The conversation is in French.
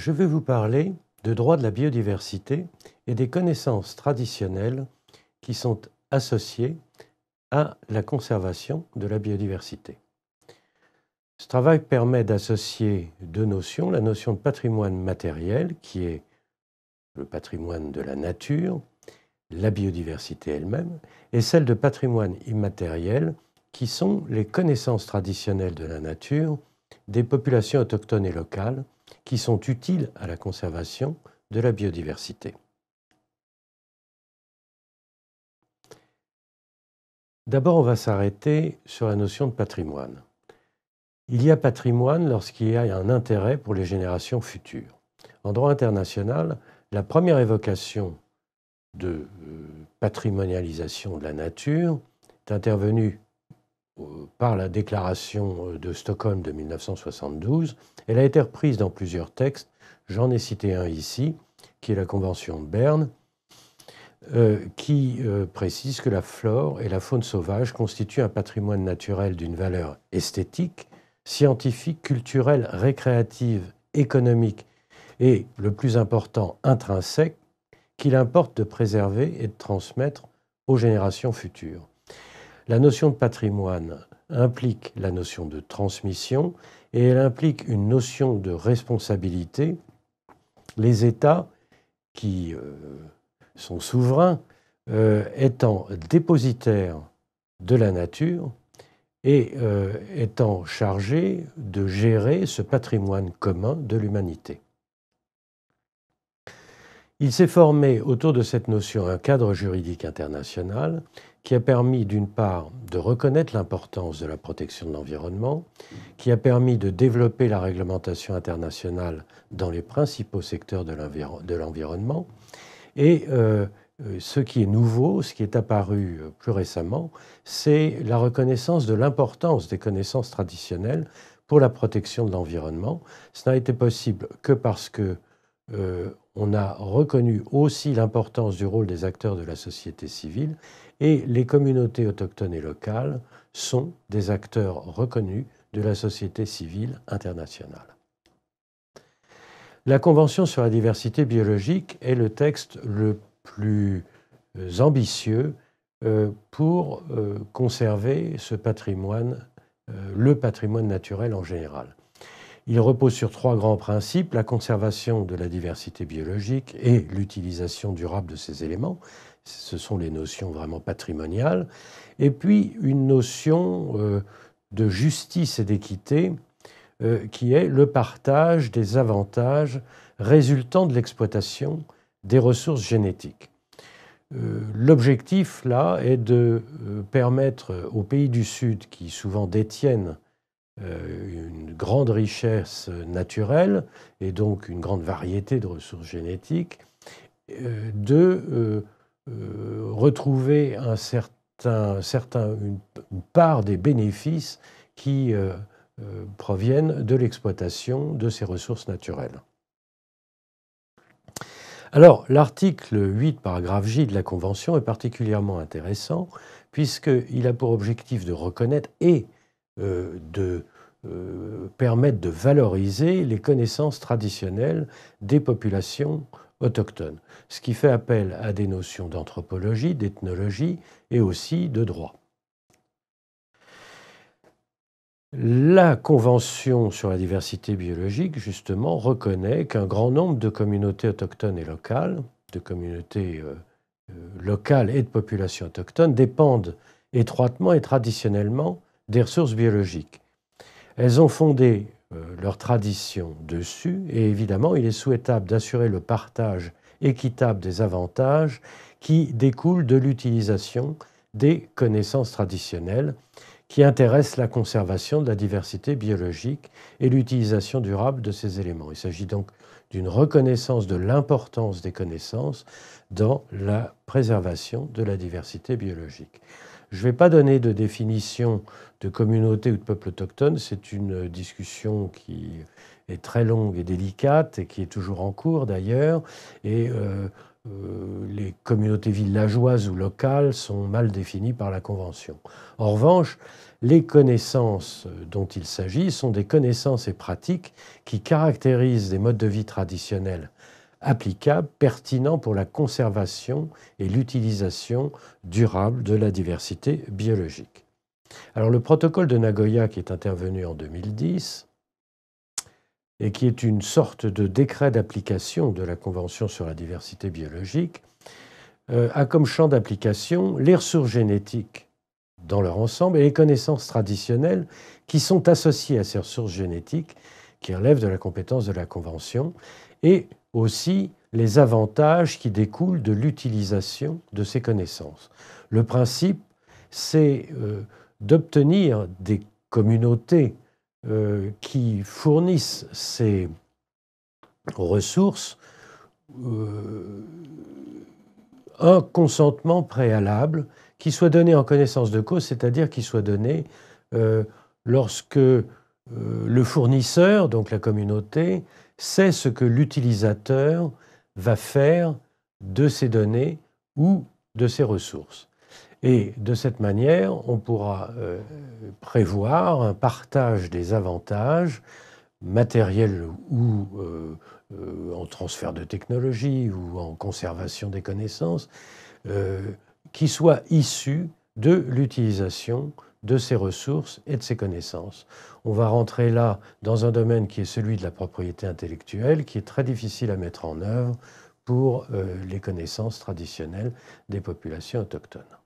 je vais vous parler de droits de la biodiversité et des connaissances traditionnelles qui sont associées à la conservation de la biodiversité. Ce travail permet d'associer deux notions, la notion de patrimoine matériel, qui est le patrimoine de la nature, la biodiversité elle-même, et celle de patrimoine immatériel, qui sont les connaissances traditionnelles de la nature des populations autochtones et locales qui sont utiles à la conservation de la biodiversité. D'abord, on va s'arrêter sur la notion de patrimoine. Il y a patrimoine lorsqu'il y a un intérêt pour les générations futures. En droit international, la première évocation de euh, patrimonialisation de la nature est intervenue euh, par la déclaration euh, de Stockholm de 1972. Elle a été reprise dans plusieurs textes. J'en ai cité un ici, qui est la Convention de Berne, euh, qui précise que la flore et la faune sauvage constituent un patrimoine naturel d'une valeur esthétique, scientifique, culturelle, récréative, économique et, le plus important, intrinsèque, qu'il importe de préserver et de transmettre aux générations futures. La notion de patrimoine implique la notion de transmission et elle implique une notion de responsabilité. Les États qui euh, sont souverains euh, étant dépositaires de la nature et euh, étant chargés de gérer ce patrimoine commun de l'humanité. Il s'est formé autour de cette notion un cadre juridique international qui a permis d'une part de reconnaître l'importance de la protection de l'environnement, qui a permis de développer la réglementation internationale dans les principaux secteurs de l'environnement, et euh, euh, ce qui est nouveau, ce qui est apparu euh, plus récemment, c'est la reconnaissance de l'importance des connaissances traditionnelles pour la protection de l'environnement. Ce n'a été possible que parce que euh, on a reconnu aussi l'importance du rôle des acteurs de la société civile et les communautés autochtones et locales sont des acteurs reconnus de la société civile internationale. La Convention sur la diversité biologique est le texte le plus euh, ambitieux euh, pour conserver ce patrimoine, le patrimoine naturel en général. Il repose sur trois grands principes, la conservation de la diversité biologique et l'utilisation durable de ces éléments. Ce sont les notions vraiment patrimoniales. Et puis une notion euh, de justice et d'équité euh, qui est le partage des avantages résultant de l'exploitation des ressources génétiques. Euh, l'objectif, là, est de permettre aux pays du Sud, qui souvent détiennent euh, une grande richesse naturelle et donc une grande variété de ressources génétiques, euh, de euh, retrouver un certain, une, une, part des bénéfices qui proviennent de l'exploitation de ces ressources naturelles. Alors, l'article 8, paragraphe J de la Convention est particulièrement intéressant puisqu'il a pour objectif de reconnaître et euh, de euh, permettre de valoriser les connaissances traditionnelles des populations autochtones, ce qui fait appel à des notions d'anthropologie, d'ethnologie et aussi de droit. La Convention sur la diversité biologique, justement, reconnaît qu'un grand nombre de communautés autochtones et locales, de communautés euh, locales et de populations autochtones, dépendent étroitement et traditionnellement des ressources biologiques. Elles ont fondé euh, leur tradition dessus et évidemment il est souhaitable d'assurer le partage équitable des avantages qui découlent de l'utilisation des connaissances traditionnelles qui intéressent la conservation de la diversité biologique et l'utilisation durable de ces éléments. Il s'agit donc d'une reconnaissance de l'importance des connaissances dans la préservation de la diversité biologique. Je ne vais pas donner de définition de communauté ou de peuple autochtone. C'est une discussion qui est très longue et délicate et qui est toujours en cours d'ailleurs. Et euh, euh, les communautés villageoises ou locales sont mal définies par la Convention. En revanche, les connaissances dont il s'agit sont des connaissances et pratiques qui caractérisent des modes de vie traditionnels applicable, pertinent pour la conservation et l'utilisation durable de la diversité biologique. Alors le protocole de Nagoya qui est intervenu en 2010 et qui est une sorte de décret d'application de la Convention sur la diversité biologique, euh, a comme champ d'application les ressources génétiques dans leur ensemble et les connaissances traditionnelles qui sont associées à ces ressources génétiques qui relèvent de la compétence de la Convention et aussi les avantages qui découlent de l'utilisation de ces connaissances. Le principe, c'est euh, d'obtenir des communautés euh, qui fournissent ces ressources euh, un consentement préalable qui soit donné en connaissance de cause, c'est-à-dire qui soit donné lorsque le fournisseur, donc la communauté, c'est ce que l'utilisateur va faire de ces données ou de ses ressources. Et de cette manière, on pourra euh, prévoir un partage des avantages matériels ou euh, euh, en transfert de technologie ou en conservation des connaissances qui soient issus de l'utilisation de ses ressources et de ses connaissances. On va rentrer là dans un domaine qui est celui de la propriété intellectuelle, qui est très difficile à mettre en œuvre pour euh, les connaissances traditionnelles des populations autochtones.